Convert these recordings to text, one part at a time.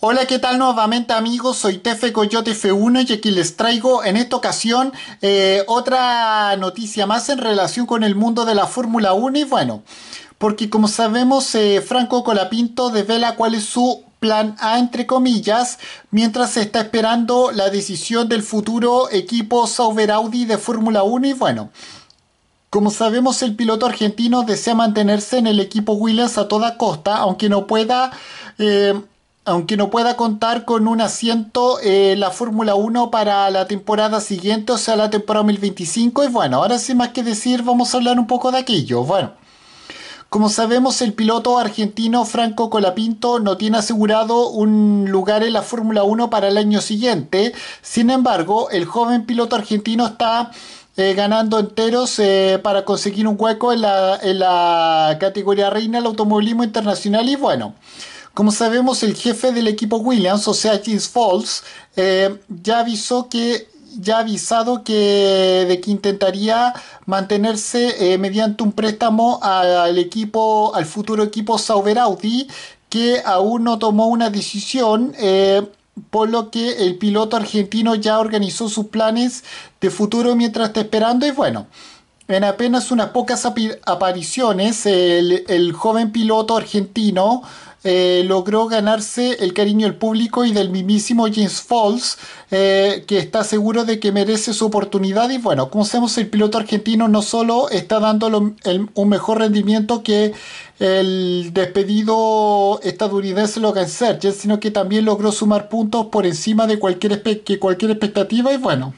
Hola, ¿qué tal nuevamente amigos? Soy Tefe Coyote F1 y aquí les traigo en esta ocasión eh, otra noticia más en relación con el mundo de la Fórmula 1 y bueno, porque como sabemos eh, Franco Colapinto devela cuál es su plan A entre comillas mientras se está esperando la decisión del futuro equipo Sauber Audi de Fórmula 1 y bueno, como sabemos, el piloto argentino desea mantenerse en el equipo Williams a toda costa, aunque no pueda eh, aunque no pueda contar con un asiento en eh, la Fórmula 1 para la temporada siguiente, o sea, la temporada 2025. Y bueno, ahora sin más que decir, vamos a hablar un poco de aquello. Bueno, como sabemos, el piloto argentino Franco Colapinto no tiene asegurado un lugar en la Fórmula 1 para el año siguiente. Sin embargo, el joven piloto argentino está eh, ganando enteros eh, para conseguir un hueco en la, en la categoría reina del automovilismo internacional. Y bueno. Como sabemos, el jefe del equipo Williams, o sea, James Falls, eh, ya avisó que ya ha avisado que, de que intentaría mantenerse eh, mediante un préstamo al equipo, al futuro equipo Sauber Audi, que aún no tomó una decisión. Eh, por lo que el piloto argentino ya organizó sus planes de futuro mientras está esperando y bueno, en apenas unas pocas apariciones el joven piloto argentino eh, logró ganarse el cariño del público y del mismísimo James Falls, eh, que está seguro de que merece su oportunidad. Y bueno, como sabemos, el piloto argentino no solo está dando un mejor rendimiento que el despedido estadounidense Logan Sergent sino que también logró sumar puntos por encima de cualquier, cualquier expectativa. Y bueno,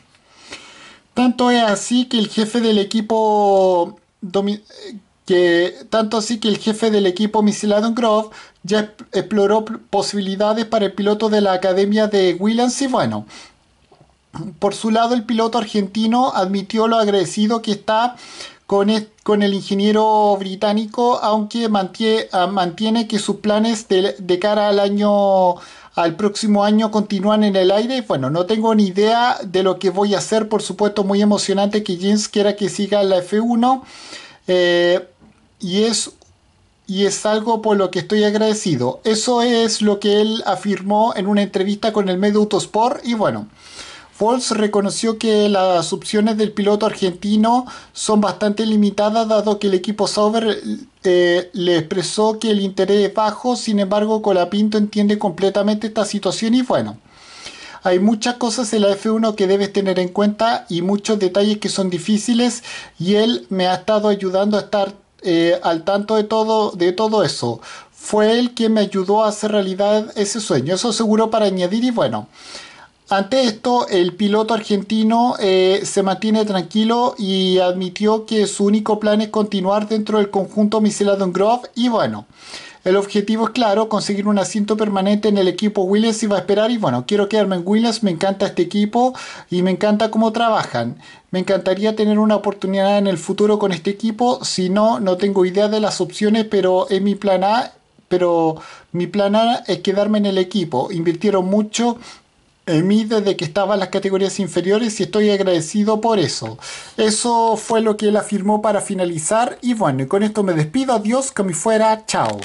tanto es así que el jefe del equipo que tanto así que el jefe del equipo Missiladon Grove ya exploró posibilidades para el piloto de la academia de Williams y bueno, por su lado el piloto argentino admitió lo agradecido que está con, el ingeniero británico, aunque ah, mantiene, que sus planes de, cara al año al próximo año continúan en el aire. y Bueno, no tengo ni idea de lo que voy a hacer. Por supuesto, muy emocionante que James quiera que siga la F1 y es, y es algo por lo que estoy agradecido. Eso es lo que él afirmó en una entrevista con el medio Autosport y bueno. Fols reconoció que las opciones del piloto argentino son bastante limitadas dado que el equipo Sauber eh, le expresó que el interés es bajo, sin embargo Colapinto entiende completamente esta situación y bueno, hay muchas cosas en la F1 que debes tener en cuenta y muchos detalles que son difíciles y él me ha estado ayudando a estar eh, al tanto de todo, de todo eso. Fue él quien me ayudó a hacer realidad ese sueño. Eso seguro para añadir y bueno. Ante esto, el piloto argentino eh, se mantiene tranquilo y admitió que su único plan es continuar dentro del conjunto Michelin Grove y bueno. El objetivo es claro, conseguir un asiento permanente en el equipo Williams va a esperar y bueno, quiero quedarme en Williams, me encanta este equipo y me encanta cómo trabajan. Me encantaría tener una oportunidad en el futuro con este equipo, si no, no tengo idea de las opciones, pero es mi plan A, pero mi plan A es quedarme en el equipo. Invirtieron mucho en mí desde que estaba en las categorías inferiores y estoy agradecido por eso. Eso fue lo que él afirmó para finalizar y bueno, y con esto me despido, adiós, que me fuera, chao.